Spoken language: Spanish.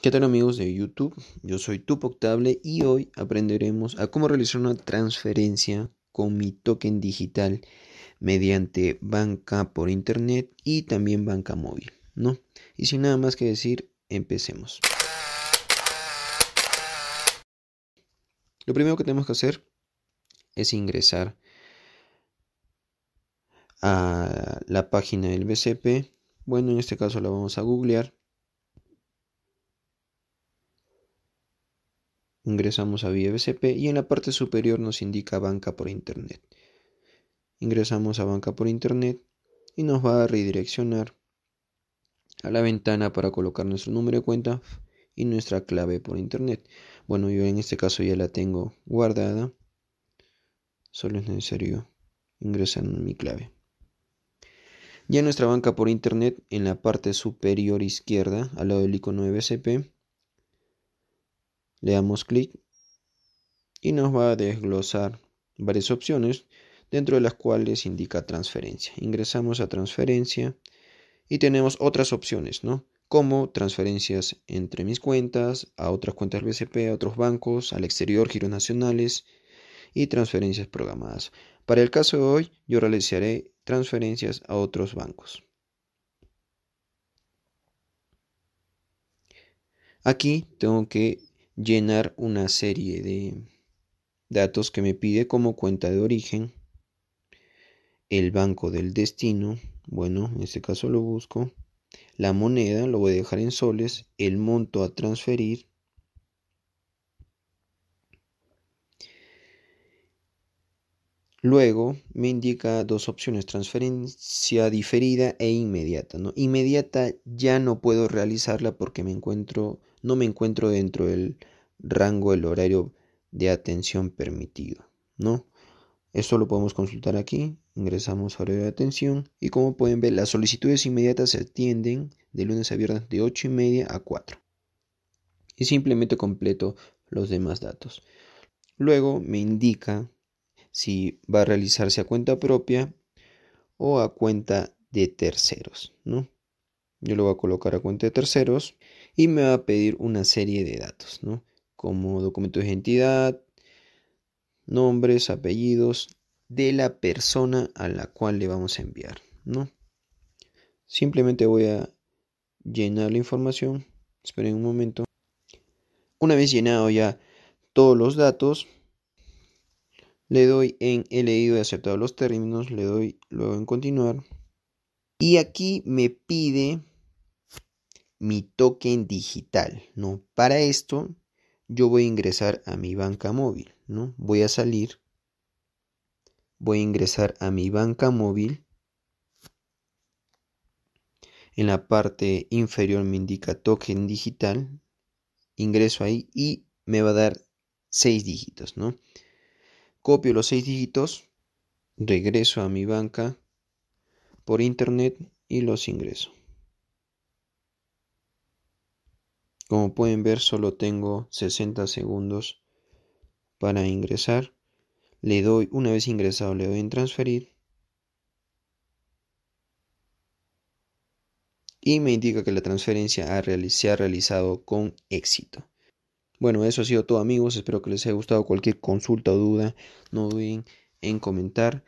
¿Qué tal amigos de YouTube? Yo soy Tupoctable y hoy aprenderemos a cómo realizar una transferencia con mi token digital mediante banca por internet y también banca móvil, ¿no? Y sin nada más que decir, empecemos. Lo primero que tenemos que hacer es ingresar a la página del BCP. Bueno, en este caso la vamos a googlear Ingresamos a BSP y en la parte superior nos indica banca por internet. Ingresamos a banca por internet y nos va a redireccionar a la ventana para colocar nuestro número de cuenta y nuestra clave por internet. Bueno, yo en este caso ya la tengo guardada. Solo es necesario ingresar mi clave. Ya nuestra banca por internet, en la parte superior izquierda, al lado del icono de le damos clic y nos va a desglosar varias opciones dentro de las cuales indica transferencia. Ingresamos a transferencia y tenemos otras opciones, ¿no? Como transferencias entre mis cuentas, a otras cuentas del BCP, a otros bancos, al exterior, giros nacionales y transferencias programadas. Para el caso de hoy, yo realizaré transferencias a otros bancos. Aquí tengo que llenar una serie de datos que me pide como cuenta de origen, el banco del destino, bueno, en este caso lo busco, la moneda, lo voy a dejar en soles, el monto a transferir, Luego me indica dos opciones, transferencia diferida e inmediata. ¿no? Inmediata ya no puedo realizarla porque me encuentro no me encuentro dentro del rango del horario de atención permitido, ¿no? Esto lo podemos consultar aquí, ingresamos a horario de atención y como pueden ver las solicitudes inmediatas se atienden de lunes a viernes de 8 y media a 4 y simplemente completo los demás datos. Luego me indica si va a realizarse a cuenta propia o a cuenta de terceros, ¿no? Yo lo voy a colocar a cuenta de terceros y me va a pedir una serie de datos, ¿no? Como documento de identidad, nombres, apellidos de la persona a la cual le vamos a enviar, ¿no? Simplemente voy a llenar la información. Esperen un momento. Una vez llenado ya todos los datos, le doy en he leído y aceptado los términos, le doy luego en continuar. Y aquí me pide mi token digital, ¿no? Para esto yo voy a ingresar a mi banca móvil, ¿no? Voy a salir, voy a ingresar a mi banca móvil. En la parte inferior me indica token digital, ingreso ahí y me va a dar 6 dígitos, ¿no? Copio los 6 dígitos, regreso a mi banca por internet y los ingreso. Como pueden ver, solo tengo 60 segundos para ingresar. Le doy, una vez ingresado, le doy en transferir. Y me indica que la transferencia se ha realizado con éxito. Bueno, eso ha sido todo amigos. Espero que les haya gustado. Cualquier consulta o duda, no duden en comentar.